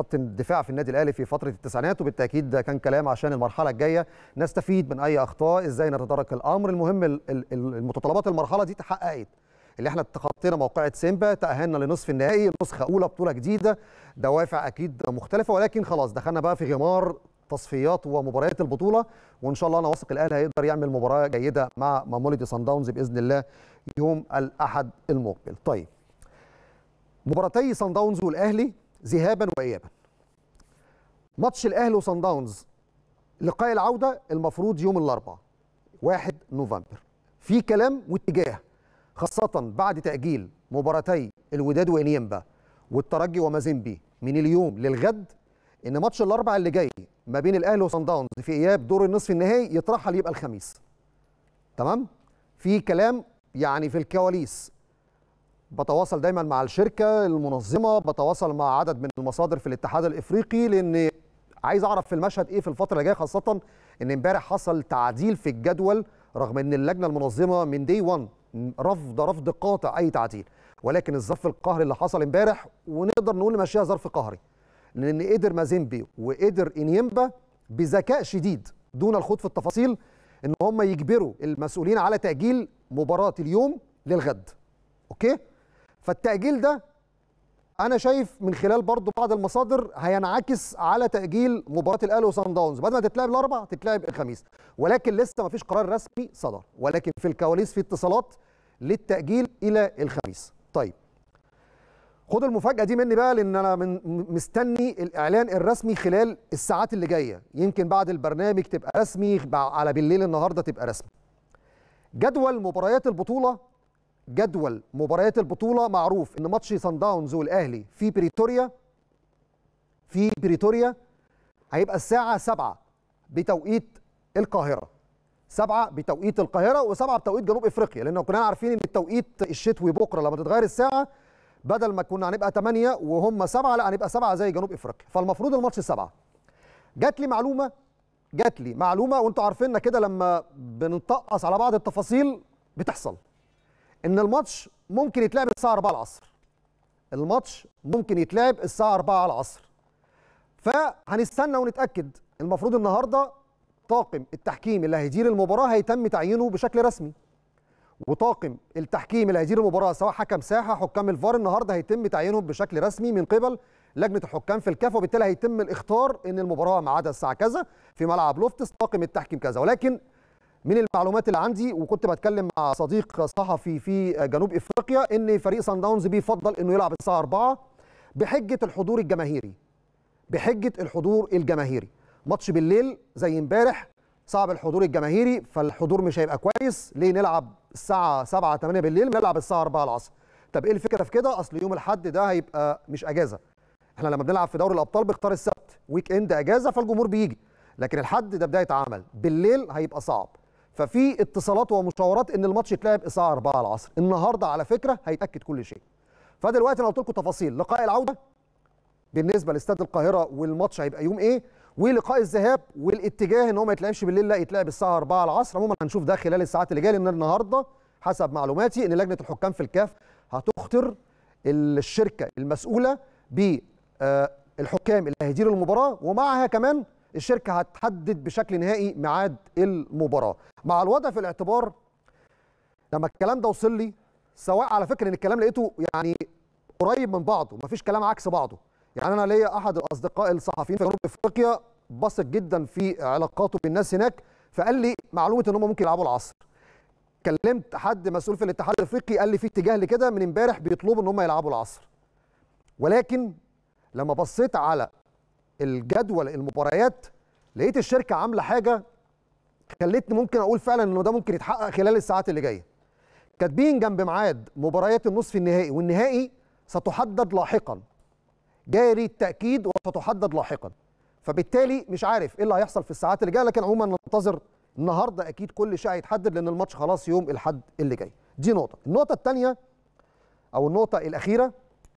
خط الدفاع في النادي الاهلي في فتره التسعينات وبالتاكيد ده كان كلام عشان المرحله الجايه نستفيد من اي اخطاء ازاي نتدارك الامر المهم المتطلبات المرحله دي تحققت اللي احنا تخطينا موقعة سيمبا تأهلنا لنصف النهائي نسخة أولى بطولة جديدة دوافع أكيد مختلفة ولكن خلاص دخلنا بقى في غمار تصفيات ومباريات البطولة وإن شاء الله أنا واثق الأهلي هيقدر يعمل مباراة جيدة مع ماموليدي سان داونز بإذن الله يوم الأحد المقبل طيب مباراتي سان داونز والأهلي ذهابا وايابا ماتش الاهلي وصن داونز لقاء العوده المفروض يوم الاربعاء 1 نوفمبر في كلام واتجاه خاصه بعد تاجيل مباراتي الوداد وانيمبا والترجي ومازيمبي من اليوم للغد ان ماتش الاربعاء اللي جاي ما بين الاهلي وصن داونز في اياب دور النصف النهائي يترحل يبقى الخميس تمام في كلام يعني في الكواليس بتواصل دايما مع الشركه المنظمه بتواصل مع عدد من المصادر في الاتحاد الافريقي لان عايز اعرف في المشهد ايه في الفتره اللي جايه خاصه ان امبارح حصل تعديل في الجدول رغم ان اللجنه المنظمه من دي 1 رفض رفض قاطع اي تعديل ولكن الظرف القهري اللي حصل امبارح ونقدر نقول ماشيها ظرف قهري لان قدر مازيمبي وقدر انيمبا بذكاء شديد دون الخوض في التفاصيل ان هم يجبروا المسؤولين على تاجيل مباراه اليوم للغد اوكي فالتأجيل ده أنا شايف من خلال برضو بعض المصادر هينعكس على تأجيل مباراة الأهلي وصن داونز بدل ما تتلعب الأربع تتلعب الخميس ولكن لسه ما فيش قرار رسمي صدر ولكن في الكواليس في اتصالات للتأجيل إلى الخميس طيب خد المفاجاه دي مني بقى لان انا من مستني الاعلان الرسمي خلال الساعات اللي جايه يمكن بعد البرنامج تبقى رسمي على بالليل النهارده تبقى رسمي جدول مباريات البطوله جدول مباريات البطوله معروف ان ماتش سان داونز والاهلي في بريتوريا في بريتوريا هيبقى الساعه 7 بتوقيت القاهره 7 بتوقيت القاهره و7 بتوقيت جنوب افريقيا لان كنا عارفين ان التوقيت الشتوي بكره لما تتغير الساعه بدل ما كنا هنبقى 8 وهم 7 لا هنبقى 7 زي جنوب افريقيا فالمفروض الماتش 7 جات لي معلومه جات لي معلومه وانتم عارفيننا كده لما بنطقص على بعض التفاصيل بتحصل ان الماتش ممكن يتلعب الساعه 4 العصر الماتش ممكن يتلعب الساعه 4 العصر فهنستنى ونتاكد المفروض النهارده طاقم التحكيم اللي هيدير المباراه هيتم تعيينه بشكل رسمي وطاقم التحكيم اللي هيدير المباراه سواء حكم ساحه حكام الفار النهارده هيتم تعيينهم بشكل رسمي من قبل لجنه الحكام في الكاف وبالتالي هيتم الاختار ان المباراه ميعادها الساعه كذا في ملعب لوفتس طاقم التحكيم كذا ولكن من المعلومات اللي عندي وكنت بتكلم مع صديق صحفي في جنوب افريقيا ان فريق سان داونز بيفضل انه يلعب الساعه 4 بحجه الحضور الجماهيري بحجه الحضور الجماهيري ماتش بالليل زي امبارح صعب الحضور الجماهيري فالحضور مش هيبقى كويس ليه نلعب الساعه 7 8 بالليل نلعب الساعه 4 العصر طب ايه الفكره في كده اصل يوم الاحد ده هيبقى مش اجازه احنا لما بنلعب في دوري الابطال بختار السبت ويك اند اجازه فالجمهور بيجي لكن الحد ده بدايه عمل بالليل هيبقى صعب ففي اتصالات ومشاورات ان الماتش يتلعب الساعه 4 العصر النهارده على فكره هيتاكد كل شيء فدلوقتي انا قلت لكم تفاصيل لقاء العوده بالنسبه لاستاد القاهره والماتش هيبقى يوم ايه ولقاء الذهاب والاتجاه ان هو ما يتلعبش بالليل لا يتلعب الساعه 4 العصر عموما هنشوف ده خلال الساعات اللي جايه لان النهارده حسب معلوماتي ان لجنه الحكام في الكاف هتخطر الشركه المسؤوله ب آه، الحكام اللي هيديروا المباراه ومعها كمان الشركه هتحدد بشكل نهائي ميعاد المباراه مع الوضع في الاعتبار لما الكلام ده وصل لي سواء على فكره ان الكلام لقيته يعني قريب من بعضه مفيش كلام عكس بعضه يعني انا ليا احد الاصدقاء الصحفيين في جنوب افريقيا بثق جدا في علاقاته بالناس هناك فقال لي معلومه ان هم ممكن يلعبوا العصر كلمت حد مسؤول في الاتحاد الافريقي قال لي في اتجاه لكده من امبارح بيطلبوا ان هم يلعبوا العصر ولكن لما بصيت على الجدول المباريات لقيت الشركه عامله حاجه خلتني ممكن اقول فعلا انه ده ممكن يتحقق خلال الساعات اللي جايه كاتبين جنب ميعاد مباريات النصف النهائي والنهائي ستحدد لاحقا جاري التاكيد وستحدد لاحقا فبالتالي مش عارف ايه اللي هيحصل في الساعات اللي جايه لكن عموما ننتظر النهارده اكيد كل شيء هيتحدد لان الماتش خلاص يوم الحد اللي جاي دي نقطه النقطه الثانيه او النقطه الاخيره